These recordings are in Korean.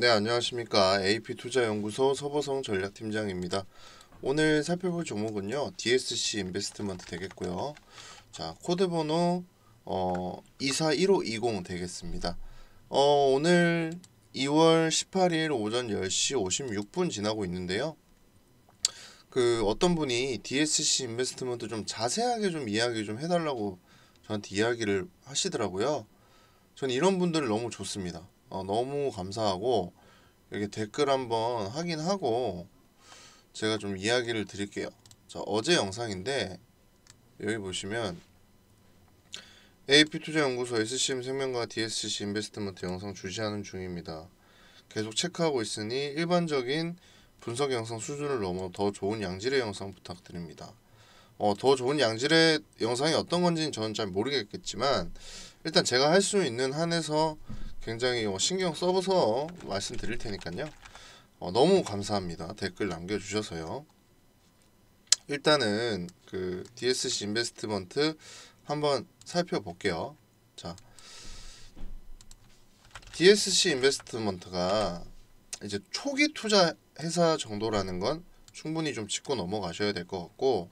네, 안녕하십니까. AP투자연구소 서보성 전략팀장입니다. 오늘 살펴볼 종목은요. DSC 인베스트먼트 되겠고요. 자, 코드번호 어, 241520 되겠습니다. 어, 오늘 2월 18일 오전 10시 56분 지나고 있는데요. 그 어떤 분이 DSC 인베스트먼트 좀 자세하게 좀 이야기 좀 해달라고 저한테 이야기를 하시더라고요. 전 이런 분들 너무 좋습니다. 어, 너무 감사하고 여기 댓글 한번 확인하고 제가 좀 이야기를 드릴게요. 자, 어제 영상인데 여기 보시면 AP투자연구소 SCM 생명과 DSCC 인베스트먼트 영상 주시하는 중입니다. 계속 체크하고 있으니 일반적인 분석 영상 수준을 넘어 더 좋은 양질의 영상 부탁드립니다. 어, 더 좋은 양질의 영상이 어떤 건지는 저는 잘 모르겠겠지만 일단 제가 할 수 있는 한에서 굉장히 어, 신경 써서 말씀드릴 테니까요. 어, 너무 감사합니다. 댓글 남겨주셔서요. 일단은 그 DSC 인베스트먼트 한번 살펴볼게요. 자, DSC 인베스트먼트가 이제 초기 투자 회사 정도라는 건 충분히 좀 짚고 넘어가셔야 될 것 같고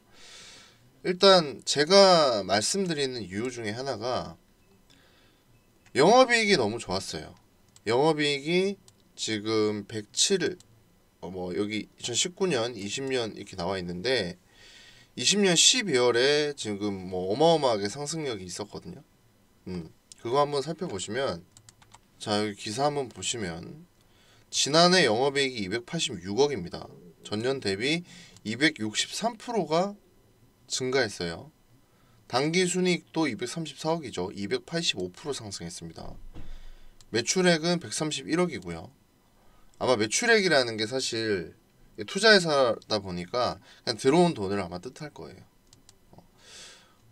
일단 제가 말씀드리는 이유 중에 하나가 영업이익이 너무 좋았어요. 영업이익이 지금 107, 어, 뭐 여기 2019년, 20년 이렇게 나와 있는데 20년 12월에 지금 뭐 어마어마하게 상승력이 있었거든요. 음, 그거 한번 살펴보시면 자 여기 기사 한번 보시면 지난해 영업이익이 286억입니다. 전년 대비 263%가 증가했어요. 당기 순이익도 234억이죠. 285% 상승했습니다. 매출액은 131억이고요. 아마 매출액이라는 게 사실 투자회사다 보니까 그냥 들어온 돈을 아마 뜻할 거예요. 어.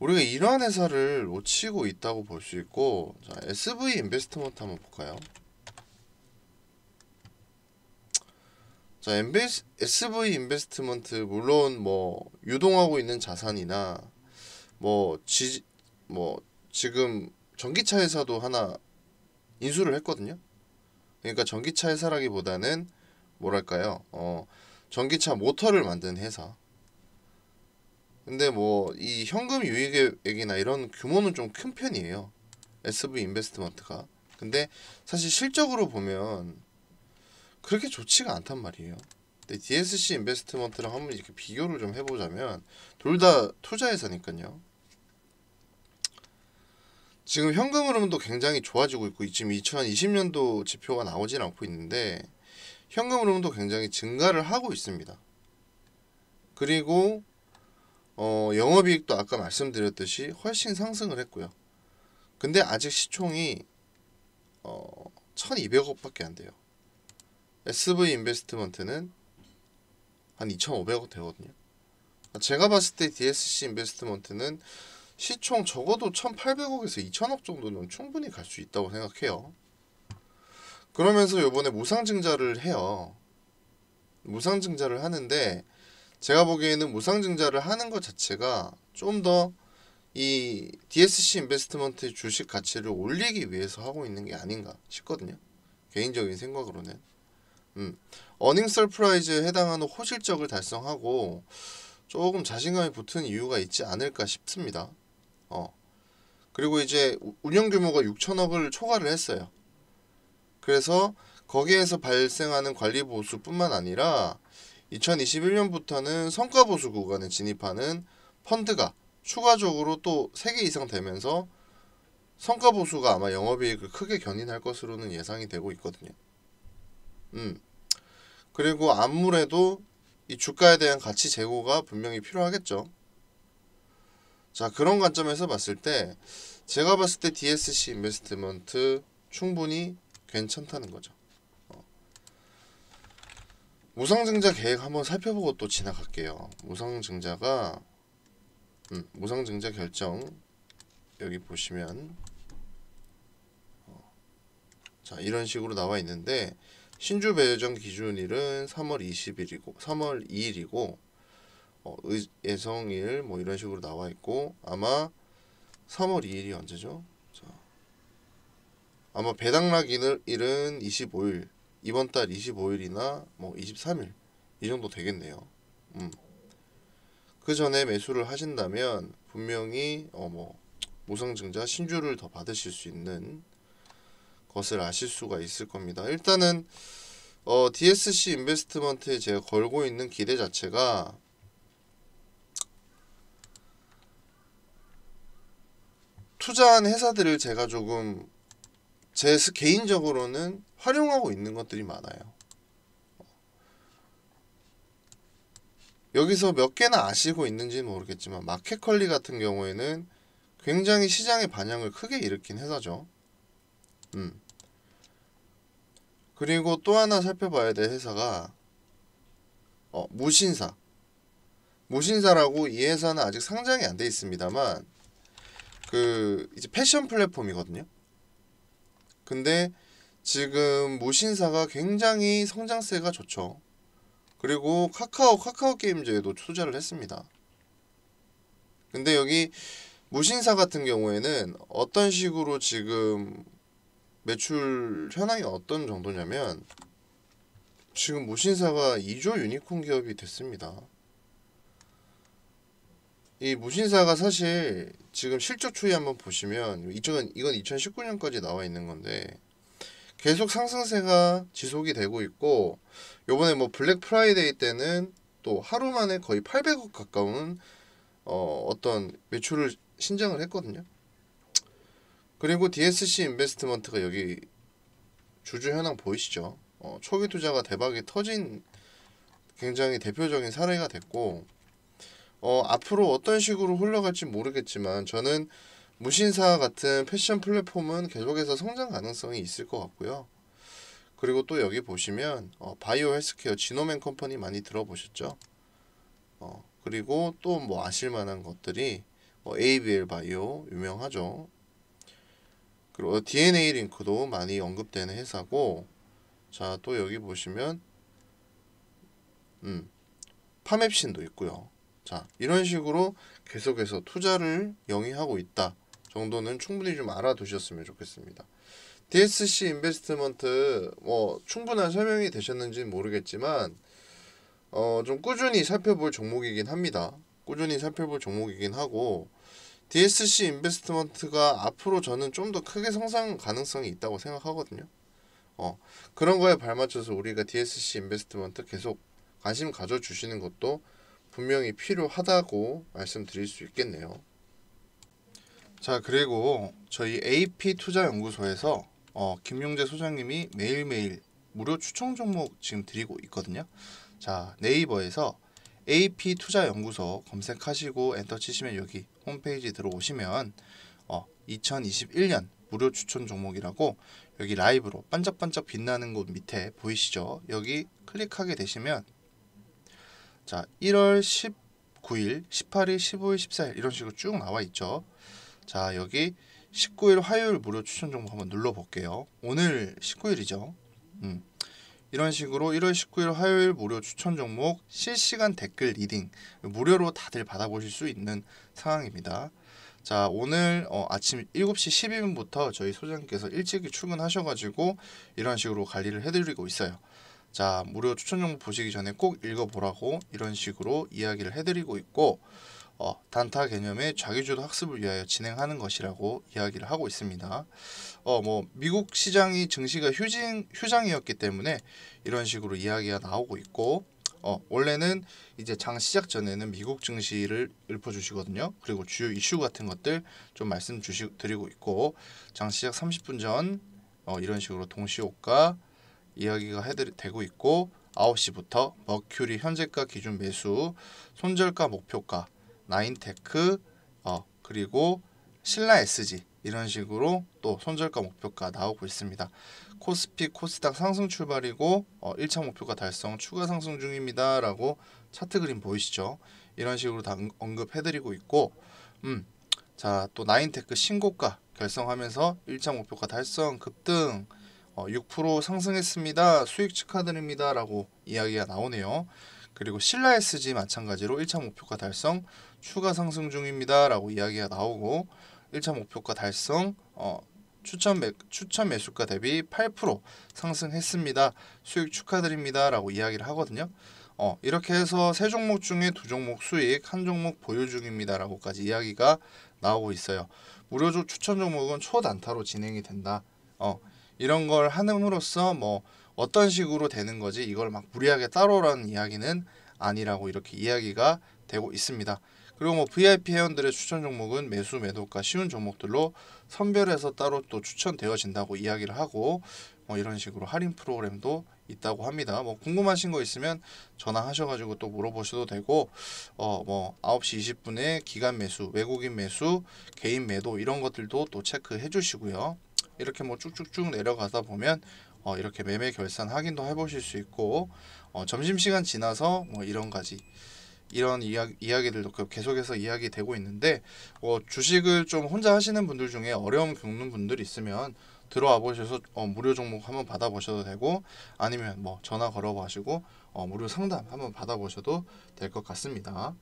우리가 이러한 회사를 놓치고 있다고 볼 수 있고 자, SV 인베스트먼트 한번 볼까요? 자, MBS, SV 인베스트먼트 물론 뭐 유동하고 있는 자산이나 뭐지뭐 뭐 지금 전기차 회사도 하나 인수를 했거든요. 그러니까 전기차 회사라기보다는 뭐랄까요? 어 전기차 모터를 만든 회사. 근데 뭐 이 현금 유익액이나 이런 규모는 좀 큰 편이에요. SV 인베스트먼트가. 근데 사실 실적으로 보면 그렇게 좋지가 않단 말이에요. 근데 DSC 인베스트먼트랑 한번 이렇게 비교를 좀 해보자면 둘 다 투자회사니까요. 지금 현금 흐름도 굉장히 좋아지고 있고 지금 2020년도 지표가 나오진 않고 있는데 현금 흐름도 굉장히 증가를 하고 있습니다. 그리고 어, 영업이익도 아까 말씀드렸듯이 훨씬 상승을 했고요. 근데 아직 시총이 어, 1200억밖에 안 돼요. SV 인베스트먼트는 한 2500억 되거든요. 제가 봤을 때 DSC 인베스트먼트는 시총 적어도 1,800억에서 2,000억 정도는 충분히 갈 수 있다고 생각해요. 그러면서 요번에 무상증자를 해요. 무상증자를 하는데 제가 보기에는 무상증자를 하는 것 자체가 좀 더 이 DSC 인베스트먼트의 주식 가치를 올리기 위해서 하고 있는 게 아닌가 싶거든요. 개인적인 생각으로는. 음, 어닝 서프라이즈에 해당하는 호실적을 달성하고 조금 자신감이 붙은 이유가 있지 않을까 싶습니다. 어. 그리고 이제 운영 규모가 6천억을 초과를 했어요. 그래서 거기에서 발생하는 관리 보수뿐만 아니라 2021년부터는 성과 보수 구간에 진입하는 펀드가 추가적으로 또 3개 이상 되면서 성과 보수가 아마 영업이익을 크게 견인할 것으로는 예상이 되고 있거든요. 음. 그리고 아무래도 이 주가에 대한 가치 제고가 분명히 필요하겠죠. 자 그런 관점에서 봤을 때 제가 봤을 때 DSC 인베스트먼트 충분히 괜찮다는 거죠. 어. 무상증자 계획 한번 살펴보고 또 지나갈게요. 무상증자가 음, 무상증자 결정 여기 보시면 어. 자 이런 식으로 나와 있는데 신주 배정 기준일은 3월 20일이고 3월 2일이고 어, 의, 예성일 뭐 이런 식으로 나와 있고 아마 3월 2일이 언제죠? 자, 아마 배당락일은 25일 이번 달 25일이나 뭐 23일 이 정도 되겠네요. 음. 그 전에 매수를 하신다면 분명히 어뭐 무상증자 신주를 더 받으실 수 있는 것을 아실 수가 있을 겁니다. 일단은 어, DSC 인베스트먼트에 제가 걸고 있는 기대 자체가 투자한 회사들을 제가 조금 제 개인적으로는 활용하고 있는 것들이 많아요. 여기서 몇 개나 아시고 있는지는 모르겠지만 마켓컬리 같은 경우에는 굉장히 시장의 반향을 크게 일으킨 회사죠. 음. 그리고 또 하나 살펴봐야 될 회사가 어, 무신사. 무신사라고 이 회사는 아직 상장이 안 돼 있습니다만 그 이제 패션 플랫폼이거든요. 근데 지금 무신사가 굉장히 성장세가 좋죠. 그리고 카카오 카카오 게임즈에도 투자를 했습니다. 근데 여기 무신사 같은 경우에는 어떤 식으로 지금 매출 현황이 어떤 정도냐면 지금 무신사가 2조 유니콘 기업이 됐습니다. 이 무신사가 사실 지금 실적 추이 한번 보시면 이쪽은 이건 2019년까지 나와 있는 건데 계속 상승세가 지속이 되고 있고 요번에 뭐 블랙 프라이데이 때는 또 하루 만에 거의 800억 가까운 어, 어떤 매출을 신장을 했거든요. 그리고 DSC 인베스트먼트가 여기 주주 현황 보이시죠? 어, 초기 투자가 대박이 터진 굉장히 대표적인 사례가 됐고 어, 앞으로 어떤 식으로 흘러갈지 모르겠지만 저는 무신사 같은 패션 플랫폼은 계속해서 성장 가능성이 있을 것 같고요. 그리고 또 여기 보시면 어, 바이오 헬스케어 지노맨 컴퍼니 많이 들어보셨죠? 어, 그리고 또 뭐 아실만한 것들이 뭐 ABL 바이오 유명하죠. 그리고 DNA 어, 링크도 많이 언급되는 회사고 자 또 여기 보시면 음 파맵신도 있고요. 자, 이런 식으로 계속해서 투자를 영위하고 있다 정도는 충분히 좀 알아두셨으면 좋겠습니다. DSC 인베스트먼트 뭐 충분한 설명이 되셨는지는 모르겠지만 어, 좀 꾸준히 살펴볼 종목이긴 합니다. 꾸준히 살펴볼 종목이긴 하고 DSC 인베스트먼트가 앞으로 저는 좀 더 크게 성장 가능성이 있다고 생각하거든요. 어, 그런 거에 발맞춰서 우리가 DSC 인베스트먼트 계속 관심 가져주시는 것도 분명히 필요하다고 말씀드릴 수 있겠네요. 자 그리고 저희 AP투자연구소에서 어, 김용재 소장님이 매일매일 무료 추천 종목 지금 드리고 있거든요. 자 네이버에서 AP투자연구소 검색하시고 엔터 치시면 여기 홈페이지 들어오시면 어, 2021년 무료 추천 종목이라고 여기 라이브로 반짝반짝 빛나는 곳 밑에 보이시죠? 여기 클릭하게 되시면 자, 1월 19일, 18일, 15일, 14일 이런 식으로 쭉 나와 있죠. 자, 여기 19일 화요일 무료 추천 정보 한번 눌러 볼게요. 오늘 19일이죠. 음. 이런 식으로 1월 19일 화요일 무료 추천 종목 실시간 댓글 리딩 무료로 다들 받아보실 수 있는 상황입니다. 자 오늘 어, 아침 7시 12분부터 저희 소장님께서 일찍 출근하셔가지고 이런 식으로 관리를 해드리고 있어요. 자 무료 추천 정보 보시기 전에 꼭 읽어보라고 이런 식으로 이야기를 해드리고 있고 어, 단타 개념의 자기주도 학습을 위하여 진행하는 것이라고 이야기를 하고 있습니다. 어, 뭐 미국 시장이 증시가 휴진, 휴장이었기 때문에 이런 식으로 이야기가 나오고 있고 어, 원래는 이제 장 시작 전에는 미국 증시를 읊어주시거든요. 그리고 주요 이슈 같은 것들 좀 말씀 주시, 드리고 있고 장 시작 30분 전 어, 이런 식으로 동시호가 이야기가 해드리, 되고 있고 9시부터 머큐리 현재가 기준 매수, 손절가 목표가, 나인테크, 어, 그리고 신라 SG 이런 식으로 또 손절가 목표가 나오고 있습니다. 코스피 코스닥 상승 출발이고 어, 1차 목표가 달성 추가 상승 중입니다. 라고 차트 그림 보이시죠? 이런 식으로 다 언급해드리고 있고 음, 자 또 나인테크 신고가 결성하면서 1차 목표가 달성 급등 어, 6% 상승했습니다. 수익 축하드립니다. 라고 이야기가 나오네요. 그리고 신라 SG 마찬가지로 1차 목표가 달성, 추가 상승 중입니다. 라고 이야기가 나오고 1차 목표가 달성, 어, 추천, 매, 추천 매수가 대비 8% 상승했습니다. 수익 축하드립니다. 라고 이야기를 하거든요. 어, 이렇게 해서 세 종목 중에 두 종목 수익, 한 종목 보유 중입니다. 라고까지 이야기가 나오고 있어요. 무료 추천 종목은 초단타로 진행이 된다. 어, 이런 걸하는으로써뭐 어떤 식으로 되는 거지 이걸 막 무리하게 따로라는 이야기는 아니라고 이렇게 이야기가 되고 있습니다. 그리고 뭐 VIP 회원들의 추천 종목은 매수 매도가 쉬운 종목들로 선별해서 따로 또 추천되어진다고 이야기를 하고 뭐 이런 식으로 할인 프로그램도 있다고 합니다. 뭐 궁금하신 거 있으면 전화하셔가지고 또 물어보셔도 되고 어 뭐 9시 20분에 기간 매수, 외국인 매수, 개인 매도 이런 것들도 또 체크해 주시고요. 이렇게 뭐 쭉쭉쭉 내려가다 보면 어, 이렇게 매매 결산 확인도 해보실 수 있고 어, 점심시간 지나서 뭐 이런 가지 이런 이야, 이야기들도 그 계속해서 이야기 되고 있는데 어, 주식을 좀 혼자 하시는 분들 중에 어려움 겪는 분들 있으면 들어와 보셔서 어, 무료 종목 한번 받아보셔도 되고 아니면 뭐 전화 걸어보시고 어, 무료 상담 한번 받아보셔도 될 것 같습니다.